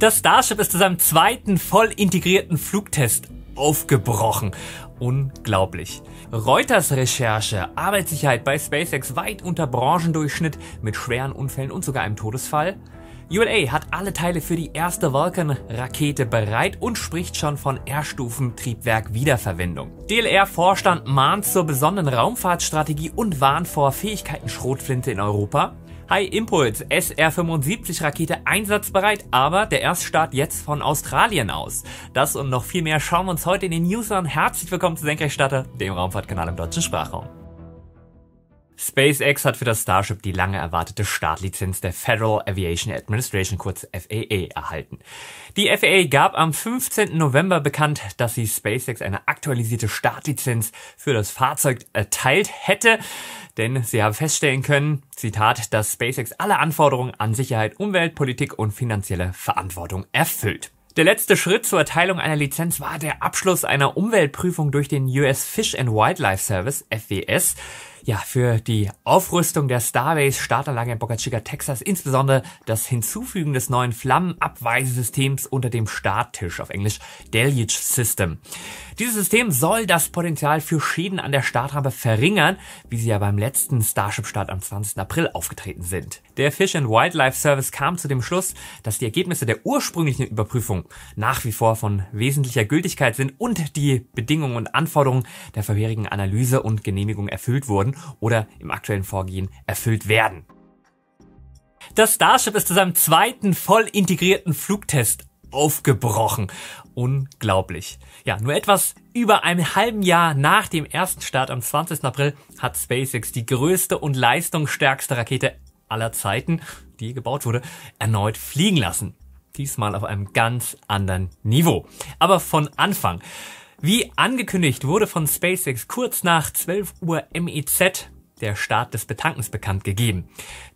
Das Starship ist zu seinem zweiten voll integrierten Flugtest aufgebrochen. Unglaublich. Reuters Recherche, Arbeitssicherheit bei SpaceX weit unter Branchendurchschnitt mit schweren Unfällen und sogar einem Todesfall. ULA hat alle Teile für die erste Vulcan-Rakete bereit und spricht schon von R-Stufen-Triebwerk-Wiederverwendung. Wiederverwendung. DLR-Vorstand mahnt zur besonderen Raumfahrtstrategie und warnt vor Fähigkeiten-Schrotflinte in Europa. Hi Impuls, SR-75 Rakete einsatzbereit, aber der Erststart jetzt von Australien aus. Das und noch viel mehr schauen wir uns heute in den News an. Herzlich willkommen zu Senkrechtstarter, dem Raumfahrtkanal im deutschen Sprachraum. SpaceX hat für das Starship die lange erwartete Startlizenz der Federal Aviation Administration kurz FAA erhalten. Die FAA gab am 15. November bekannt, dass sie SpaceX eine aktualisierte Startlizenz für das Fahrzeug erteilt hätte denn sie haben feststellen können, Zitat, dass SpaceX alle Anforderungen an Sicherheit, Umwelt, Politik und finanzielle Verantwortung erfüllt. Der letzte Schritt zur Erteilung einer Lizenz war der Abschluss einer Umweltprüfung durch den US Fish and Wildlife Service, FWS ja, für die Aufrüstung der Starbase Startanlage in Boca Chica, Texas, insbesondere das Hinzufügen des neuen Flammenabweisesystems unter dem Starttisch, auf Englisch Deluge System. Dieses System soll das Potenzial für Schäden an der Startrampe verringern, wie sie ja beim letzten Starship-Start am 20. April aufgetreten sind. Der Fish and Wildlife Service kam zu dem Schluss, dass die Ergebnisse der ursprünglichen Überprüfung nach wie vor von wesentlicher Gültigkeit sind und die Bedingungen und Anforderungen der vorherigen Analyse und Genehmigung erfüllt wurden wurden oder im aktuellen Vorgehen erfüllt werden. Das Starship ist zu seinem zweiten voll integrierten Flugtest aufgebrochen. Unglaublich. Ja, nur etwas über einem halben Jahr nach dem ersten Start am 20. April hat SpaceX die größte und leistungsstärkste Rakete aller Zeiten, die gebaut wurde, erneut fliegen lassen. Diesmal auf einem ganz anderen Niveau. Aber von Anfang. Wie angekündigt wurde von SpaceX kurz nach 12 Uhr MEZ der Start des Betankens bekannt gegeben.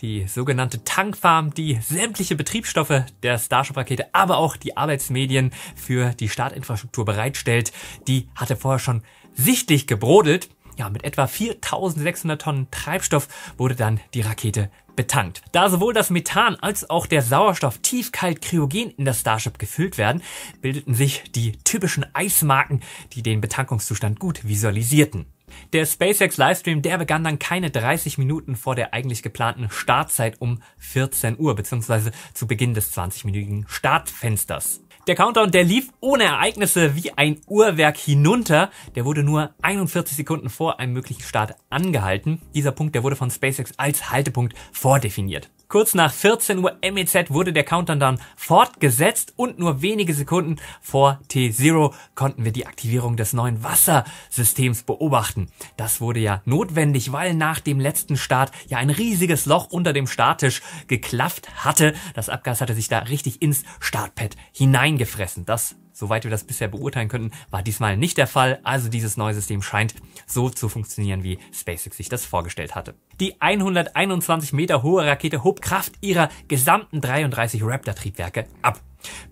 Die sogenannte Tankfarm, die sämtliche Betriebsstoffe der Starship-Rakete, aber auch die Arbeitsmedien für die Startinfrastruktur bereitstellt, die hatte vorher schon sichtlich gebrodelt. Ja, mit etwa 4600 Tonnen Treibstoff wurde dann die Rakete betankt. Da sowohl das Methan als auch der Sauerstoff tiefkalt kryogen in das Starship gefüllt werden, bildeten sich die typischen Eismarken, die den Betankungszustand gut visualisierten. Der SpaceX Livestream, der begann dann keine 30 Minuten vor der eigentlich geplanten Startzeit um 14 Uhr, beziehungsweise zu Beginn des 20-minütigen Startfensters. Der Countdown, der lief ohne Ereignisse wie ein Uhrwerk hinunter. Der wurde nur 41 Sekunden vor einem möglichen Start angehalten. Dieser Punkt, der wurde von SpaceX als Haltepunkt vordefiniert. Kurz nach 14 Uhr MEZ wurde der Countdown dann fortgesetzt und nur wenige Sekunden vor T0 konnten wir die Aktivierung des neuen Wassersystems beobachten. Das wurde ja notwendig, weil nach dem letzten Start ja ein riesiges Loch unter dem Starttisch geklafft hatte. Das Abgas hatte sich da richtig ins Startpad hineingefressen. Das soweit wir das bisher beurteilen könnten, war diesmal nicht der Fall. Also dieses neue System scheint so zu funktionieren, wie SpaceX sich das vorgestellt hatte. Die 121 Meter hohe Rakete hob Kraft ihrer gesamten 33 Raptor-Triebwerke ab.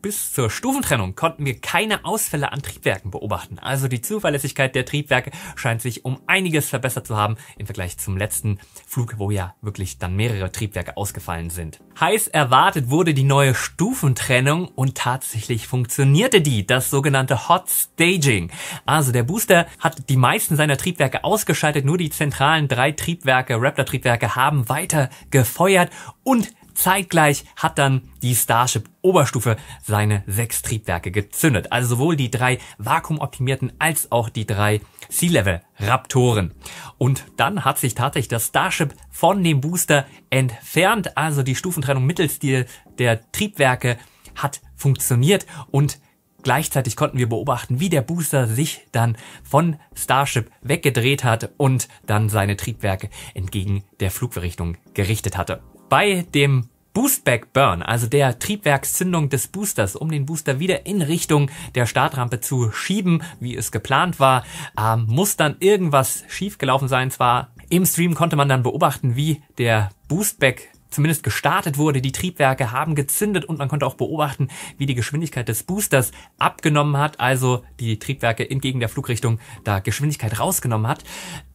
Bis zur Stufentrennung konnten wir keine Ausfälle an Triebwerken beobachten. Also die Zuverlässigkeit der Triebwerke scheint sich um einiges verbessert zu haben im Vergleich zum letzten Flug, wo ja wirklich dann mehrere Triebwerke ausgefallen sind. Heiß erwartet wurde die neue Stufentrennung und tatsächlich funktionierte die, das sogenannte Hot Staging. Also der Booster hat die meisten seiner Triebwerke ausgeschaltet, nur die zentralen drei Triebwerke Raptor Dopplertriebwerke haben weiter gefeuert und zeitgleich hat dann die Starship Oberstufe seine sechs Triebwerke gezündet. Also sowohl die drei vakuumoptimierten als auch die drei Sea-Level Raptoren. Und dann hat sich tatsächlich das Starship von dem Booster entfernt. Also die Stufentrennung mittels der Triebwerke hat funktioniert und gleichzeitig konnten wir beobachten, wie der Booster sich dann von Starship weggedreht hat und dann seine Triebwerke entgegen der Flugrichtung gerichtet hatte. Bei dem Boostback Burn, also der Triebwerkszündung des Boosters, um den Booster wieder in Richtung der Startrampe zu schieben, wie es geplant war, äh, muss dann irgendwas schiefgelaufen sein. Zwar im Stream konnte man dann beobachten, wie der Boostback zumindest gestartet wurde. Die Triebwerke haben gezündet und man konnte auch beobachten, wie die Geschwindigkeit des Boosters abgenommen hat, also die Triebwerke entgegen der Flugrichtung da Geschwindigkeit rausgenommen hat.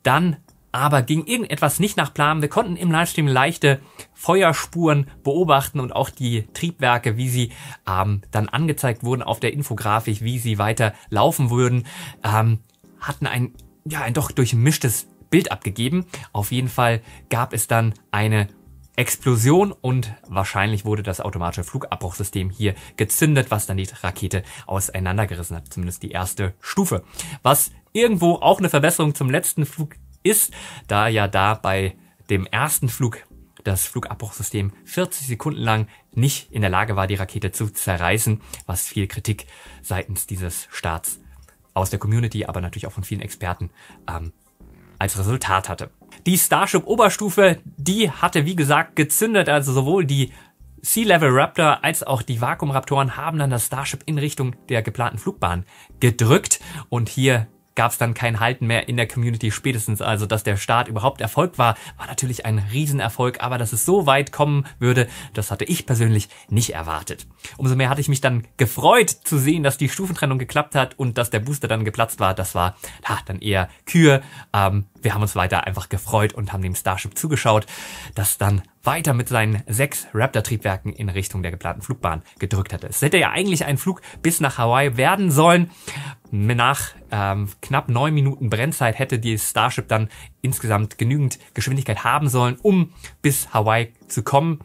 Dann aber ging irgendetwas nicht nach Plan. Wir konnten im Livestream leichte Feuerspuren beobachten und auch die Triebwerke, wie sie ähm, dann angezeigt wurden auf der Infografik, wie sie weiter laufen würden, ähm, hatten ein, ja, ein doch durchmischtes Bild abgegeben. Auf jeden Fall gab es dann eine Explosion und wahrscheinlich wurde das automatische Flugabbruchsystem hier gezündet, was dann die Rakete auseinandergerissen hat, zumindest die erste Stufe. Was irgendwo auch eine Verbesserung zum letzten Flug ist, da ja da bei dem ersten Flug das Flugabbruchsystem 40 Sekunden lang nicht in der Lage war, die Rakete zu zerreißen, was viel Kritik seitens dieses Staats aus der Community, aber natürlich auch von vielen Experten ähm, als Resultat hatte. Die Starship Oberstufe, die hatte wie gesagt gezündet, also sowohl die Sea-Level Raptor als auch die Vakuum Raptoren haben dann das Starship in Richtung der geplanten Flugbahn gedrückt und hier gab es dann kein Halten mehr in der Community spätestens. Also, dass der Start überhaupt Erfolg war, war natürlich ein Riesenerfolg, aber dass es so weit kommen würde, das hatte ich persönlich nicht erwartet. Umso mehr hatte ich mich dann gefreut zu sehen, dass die Stufentrennung geklappt hat und dass der Booster dann geplatzt war. Das war ja, dann eher Kühe. Ähm, wir haben uns weiter einfach gefreut und haben dem Starship zugeschaut, dass dann weiter mit seinen sechs Raptor-Triebwerken in Richtung der geplanten Flugbahn gedrückt hatte. Es hätte ja eigentlich ein Flug bis nach Hawaii werden sollen. Nach ähm, knapp neun Minuten Brennzeit hätte die Starship dann insgesamt genügend Geschwindigkeit haben sollen, um bis Hawaii zu kommen.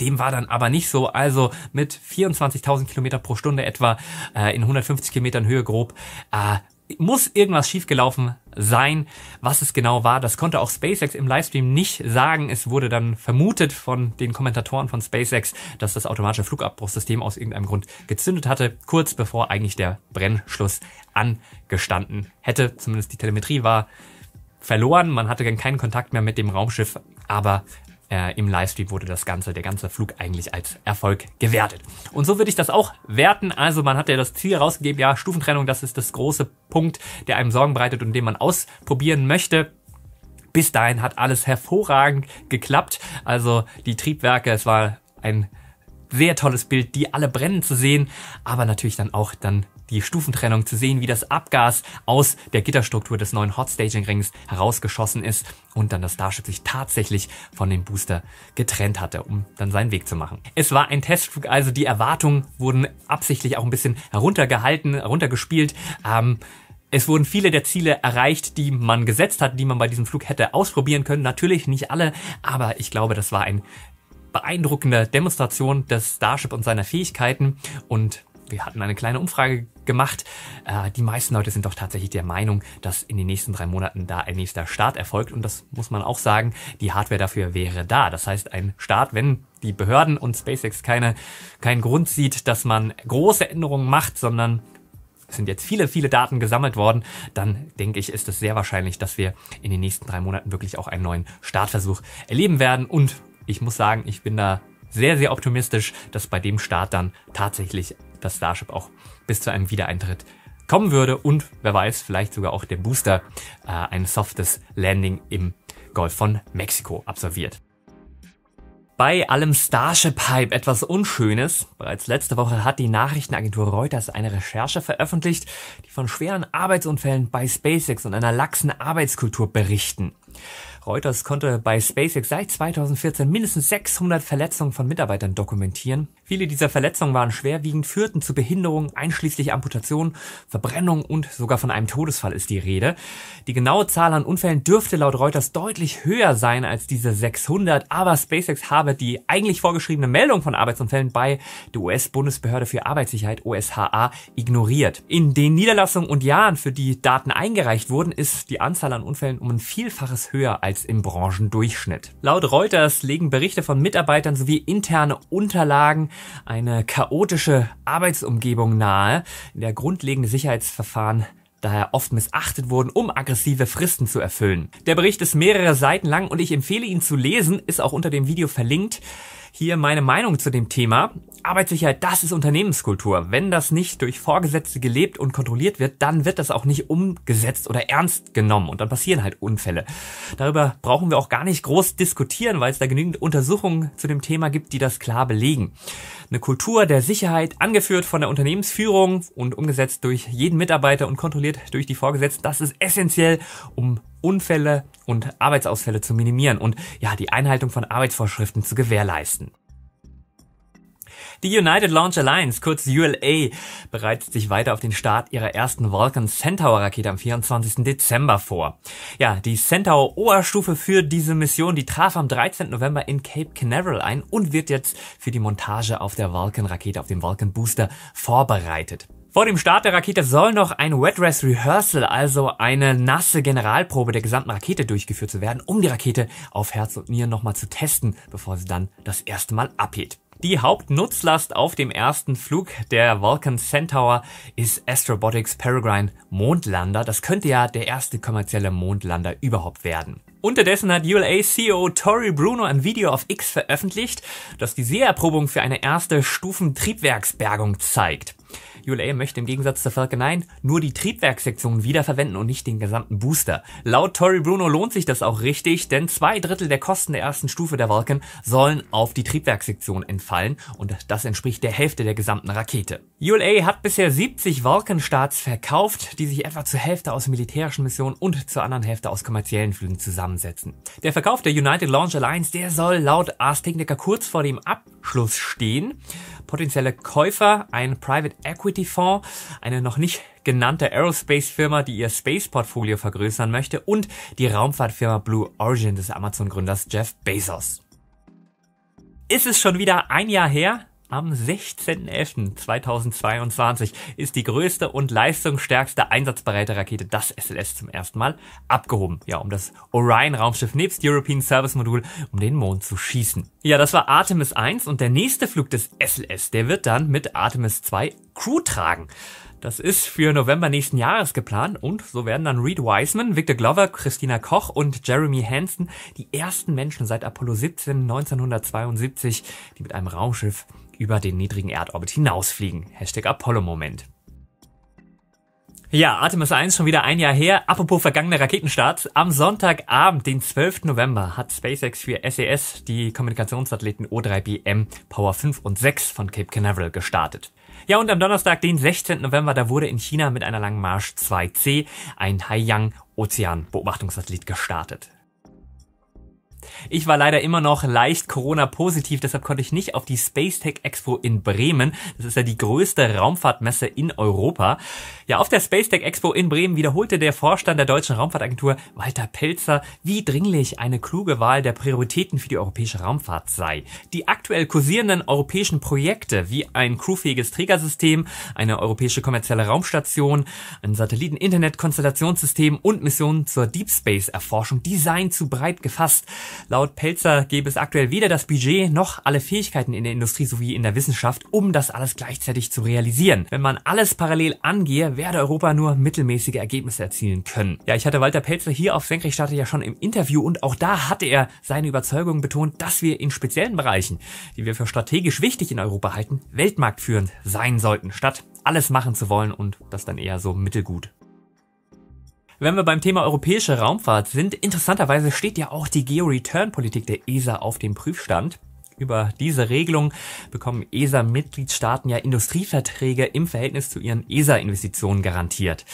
Dem war dann aber nicht so. Also mit 24.000 Kilometer pro Stunde etwa äh, in 150 Kilometern Höhe grob äh, muss irgendwas schiefgelaufen sein. Was es genau war, das konnte auch SpaceX im Livestream nicht sagen. Es wurde dann vermutet von den Kommentatoren von SpaceX, dass das automatische Flugabbruchsystem aus irgendeinem Grund gezündet hatte, kurz bevor eigentlich der Brennschluss angestanden hätte. Zumindest die Telemetrie war verloren. Man hatte keinen Kontakt mehr mit dem Raumschiff, aber äh, im Livestream wurde das Ganze, der ganze Flug eigentlich als Erfolg gewertet. Und so würde ich das auch werten. Also man hat ja das Ziel rausgegeben, ja, Stufentrennung, das ist das große Punkt, der einem Sorgen bereitet und den man ausprobieren möchte. Bis dahin hat alles hervorragend geklappt. Also die Triebwerke, es war ein sehr tolles Bild, die alle brennen zu sehen, aber natürlich dann auch dann die Stufentrennung zu sehen, wie das Abgas aus der Gitterstruktur des neuen Hot Staging Rings herausgeschossen ist und dann das Starship sich tatsächlich von dem Booster getrennt hatte, um dann seinen Weg zu machen. Es war ein Testflug, also die Erwartungen wurden absichtlich auch ein bisschen heruntergehalten, heruntergespielt. Ähm, es wurden viele der Ziele erreicht, die man gesetzt hat, die man bei diesem Flug hätte ausprobieren können. Natürlich nicht alle, aber ich glaube, das war eine beeindruckende Demonstration des Starship und seiner Fähigkeiten und wir hatten eine kleine Umfrage gemacht. Äh, die meisten Leute sind doch tatsächlich der Meinung, dass in den nächsten drei Monaten da ein nächster Start erfolgt. Und das muss man auch sagen, die Hardware dafür wäre da. Das heißt, ein Start, wenn die Behörden und SpaceX keine, keinen Grund sieht, dass man große Änderungen macht, sondern es sind jetzt viele, viele Daten gesammelt worden, dann denke ich, ist es sehr wahrscheinlich, dass wir in den nächsten drei Monaten wirklich auch einen neuen Startversuch erleben werden. Und ich muss sagen, ich bin da sehr, sehr optimistisch, dass bei dem Start dann tatsächlich dass Starship auch bis zu einem Wiedereintritt kommen würde und wer weiß, vielleicht sogar auch der Booster äh, ein softes Landing im Golf von Mexiko absolviert. Bei allem Starship-Hype etwas Unschönes. Bereits letzte Woche hat die Nachrichtenagentur Reuters eine Recherche veröffentlicht, die von schweren Arbeitsunfällen bei SpaceX und einer laxen Arbeitskultur berichten. Reuters konnte bei SpaceX seit 2014 mindestens 600 Verletzungen von Mitarbeitern dokumentieren. Viele dieser Verletzungen waren schwerwiegend, führten zu Behinderungen, einschließlich Amputationen, Verbrennungen und sogar von einem Todesfall ist die Rede. Die genaue Zahl an Unfällen dürfte laut Reuters deutlich höher sein als diese 600, aber SpaceX habe die eigentlich vorgeschriebene Meldung von Arbeitsunfällen bei der US-Bundesbehörde für Arbeitssicherheit OSHA ignoriert. In den Niederlassungen und Jahren, für die Daten eingereicht wurden, ist die Anzahl an Unfällen um ein Vielfaches höher als als im Branchendurchschnitt. Laut Reuters legen Berichte von Mitarbeitern sowie interne Unterlagen eine chaotische Arbeitsumgebung nahe, in der grundlegende Sicherheitsverfahren daher oft missachtet wurden, um aggressive Fristen zu erfüllen. Der Bericht ist mehrere Seiten lang und ich empfehle ihn zu lesen, ist auch unter dem Video verlinkt. Hier meine Meinung zu dem Thema. Arbeitssicherheit, halt, das ist Unternehmenskultur. Wenn das nicht durch Vorgesetzte gelebt und kontrolliert wird, dann wird das auch nicht umgesetzt oder ernst genommen und dann passieren halt Unfälle. Darüber brauchen wir auch gar nicht groß diskutieren, weil es da genügend Untersuchungen zu dem Thema gibt, die das klar belegen. Eine Kultur der Sicherheit, angeführt von der Unternehmensführung und umgesetzt durch jeden Mitarbeiter und kontrolliert durch die Vorgesetzten, das ist essentiell, um Unfälle und Arbeitsausfälle zu minimieren und ja, die Einhaltung von Arbeitsvorschriften zu gewährleisten. Die United Launch Alliance, kurz ULA, bereitet sich weiter auf den Start ihrer ersten Vulcan Centaur Rakete am 24. Dezember vor. Ja, die Centaur Oberstufe für diese Mission, die traf am 13. November in Cape Canaveral ein und wird jetzt für die Montage auf der Vulcan Rakete, auf dem Vulcan Booster vorbereitet. Vor dem Start der Rakete soll noch ein Wet Dress Rehearsal, also eine nasse Generalprobe der gesamten Rakete durchgeführt zu werden, um die Rakete auf Herz und Nieren nochmal zu testen, bevor sie dann das erste Mal abhebt. Die Hauptnutzlast auf dem ersten Flug der Vulcan Centaur ist Astrobotics Peregrine Mondlander. Das könnte ja der erste kommerzielle Mondlander überhaupt werden. Unterdessen hat ULA-CEO Tori Bruno ein Video auf X veröffentlicht, das die Seherprobung für eine erste Stufentriebwerksbergung zeigt. ULA möchte im Gegensatz zur Falcon 9 nur die Triebwerkssektion wiederverwenden und nicht den gesamten Booster. Laut Tori Bruno lohnt sich das auch richtig, denn zwei Drittel der Kosten der ersten Stufe der Vulcan sollen auf die Triebwerkssektion entfallen und das entspricht der Hälfte der gesamten Rakete. ULA hat bisher 70 Vulcan-Starts verkauft, die sich etwa zur Hälfte aus militärischen Missionen und zur anderen Hälfte aus kommerziellen Flügen zusammensetzen. Der Verkauf der United Launch Alliance, der soll laut Ars Technica kurz vor dem Ab Schluss stehen. Potenzielle Käufer, ein Private Equity Fonds, eine noch nicht genannte Aerospace-Firma, die ihr Space-Portfolio vergrößern möchte und die Raumfahrtfirma Blue Origin des Amazon-Gründers Jeff Bezos. Ist es schon wieder ein Jahr her, am 16.11.2022 ist die größte und leistungsstärkste einsatzbereite Rakete, das SLS, zum ersten Mal abgehoben. Ja, um das Orion-Raumschiff nebst European Service Modul um den Mond zu schießen. Ja, das war Artemis 1 und der nächste Flug des SLS, der wird dann mit Artemis 2 Crew tragen. Das ist für November nächsten Jahres geplant und so werden dann Reed Wiseman, Victor Glover, Christina Koch und Jeremy Hansen die ersten Menschen seit Apollo 17 1972, die mit einem Raumschiff über den niedrigen Erdorbit hinausfliegen. Hashtag Apollo-Moment. Ja, Artemis 1 schon wieder ein Jahr her. Apropos vergangene Raketenstarts. Am Sonntagabend, den 12. November, hat SpaceX für SES e die Kommunikationssatelliten O3BM Power 5 und 6 von Cape Canaveral gestartet. Ja, und am Donnerstag, den 16. November, da wurde in China mit einer langen Marsch 2C ein Haiyang Ozean Beobachtungssatellit gestartet. Ich war leider immer noch leicht Corona-positiv, deshalb konnte ich nicht auf die Space Tech Expo in Bremen. Das ist ja die größte Raumfahrtmesse in Europa. Ja, auf der Space Tech Expo in Bremen wiederholte der Vorstand der deutschen Raumfahrtagentur Walter Pelzer, wie dringlich eine kluge Wahl der Prioritäten für die europäische Raumfahrt sei. Die aktuell kursierenden europäischen Projekte wie ein crewfähiges Trägersystem, eine europäische kommerzielle Raumstation, ein Satelliten-Internet-Konstellationssystem und Missionen zur Deep Space-Erforschung, die seien zu breit gefasst. Laut Pelzer gäbe es aktuell weder das Budget noch alle Fähigkeiten in der Industrie sowie in der Wissenschaft, um das alles gleichzeitig zu realisieren. Wenn man alles parallel angehe, werde Europa nur mittelmäßige Ergebnisse erzielen können. Ja, ich hatte Walter Pelzer hier auf Senkrechtstarter ja schon im Interview und auch da hatte er seine Überzeugung betont, dass wir in speziellen Bereichen, die wir für strategisch wichtig in Europa halten, weltmarktführend sein sollten, statt alles machen zu wollen und das dann eher so mittelgut. Wenn wir beim Thema europäische Raumfahrt sind, interessanterweise steht ja auch die Geo-Return-Politik der ESA auf dem Prüfstand. Über diese Regelung bekommen ESA-Mitgliedstaaten ja Industrieverträge im Verhältnis zu ihren ESA-Investitionen garantiert.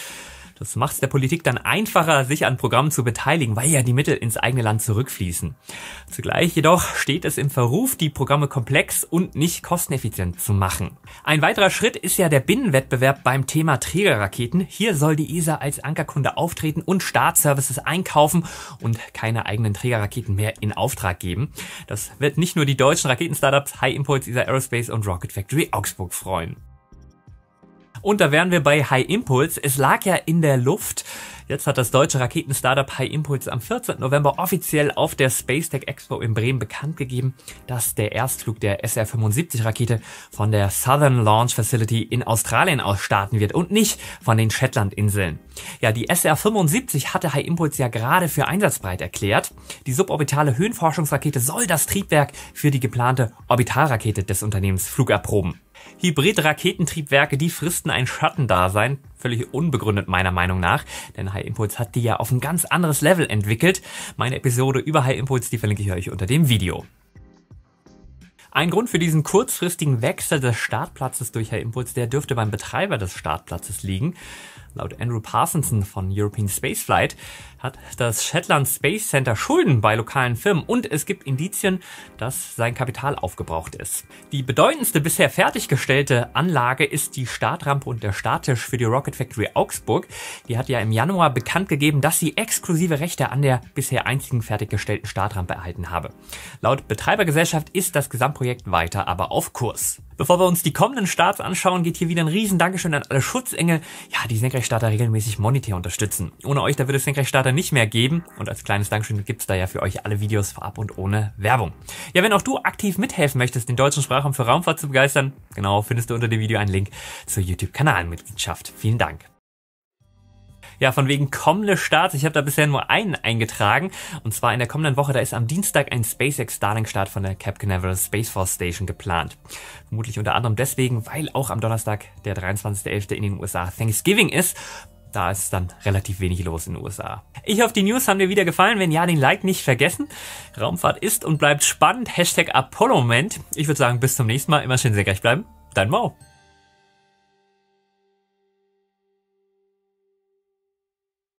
Das macht es der Politik dann einfacher, sich an Programmen zu beteiligen, weil ja die Mittel ins eigene Land zurückfließen. Zugleich jedoch steht es im Verruf, die Programme komplex und nicht kosteneffizient zu machen. Ein weiterer Schritt ist ja der Binnenwettbewerb beim Thema Trägerraketen. Hier soll die ESA als Ankerkunde auftreten und Startservices einkaufen und keine eigenen Trägerraketen mehr in Auftrag geben. Das wird nicht nur die deutschen Raketen-Startups High Impulse, ESA Aerospace und Rocket Factory Augsburg freuen. Und da wären wir bei High Impulse. Es lag ja in der Luft. Jetzt hat das deutsche Raketen-Startup High Impulse am 14. November offiziell auf der Spacetech Expo in Bremen bekannt gegeben, dass der Erstflug der SR-75-Rakete von der Southern Launch Facility in Australien aus starten wird und nicht von den Shetland-Inseln. Ja, die SR-75 hatte High Impulse ja gerade für einsatzbereit erklärt. Die suborbitale Höhenforschungsrakete soll das Triebwerk für die geplante Orbitalrakete des Unternehmens Flug erproben. Hybrid-Raketentriebwerke, die fristen ein Schattendasein. Völlig unbegründet meiner Meinung nach, denn High Impulse hat die ja auf ein ganz anderes Level entwickelt. Meine Episode über High Impulse, die verlinke ich euch unter dem Video. Ein Grund für diesen kurzfristigen Wechsel des Startplatzes durch Herr Impuls, der dürfte beim Betreiber des Startplatzes liegen. Laut Andrew Parsonson von European Spaceflight hat das Shetland Space Center Schulden bei lokalen Firmen und es gibt Indizien, dass sein Kapital aufgebraucht ist. Die bedeutendste bisher fertiggestellte Anlage ist die Startrampe und der Starttisch für die Rocket Factory Augsburg. Die hat ja im Januar bekannt gegeben, dass sie exklusive Rechte an der bisher einzigen fertiggestellten Startrampe erhalten habe. Laut Betreibergesellschaft ist das Gesamtprojekt Projekt weiter, aber auf Kurs. Bevor wir uns die kommenden Starts anschauen, geht hier wieder ein riesen Dankeschön an alle Schutzengel, ja, die Senkrechtstarter regelmäßig monetär unterstützen. Ohne euch, da würde es Senkrechtstarter nicht mehr geben und als kleines Dankeschön gibt's da ja für euch alle Videos vorab und ohne Werbung. Ja, wenn auch du aktiv mithelfen möchtest, den deutschen Sprachraum für Raumfahrt zu begeistern, genau, findest du unter dem Video einen Link zur YouTube-Kanalmitgliedschaft. Vielen Dank. Ja, von wegen kommende Starts. Ich habe da bisher nur einen eingetragen. Und zwar in der kommenden Woche, da ist am Dienstag ein SpaceX Starlink-Start von der Cap Canaveral Space Force Station geplant. Vermutlich unter anderem deswegen, weil auch am Donnerstag, der 23.11. in den USA Thanksgiving ist da ist dann relativ wenig los in den USA. Ich hoffe, die News haben dir wieder gefallen. Wenn ja, den Like nicht vergessen. Raumfahrt ist und bleibt spannend. Hashtag Apollo-Moment. Ich würde sagen, bis zum nächsten Mal. Immer schön sehr gleich bleiben. Dein Mo.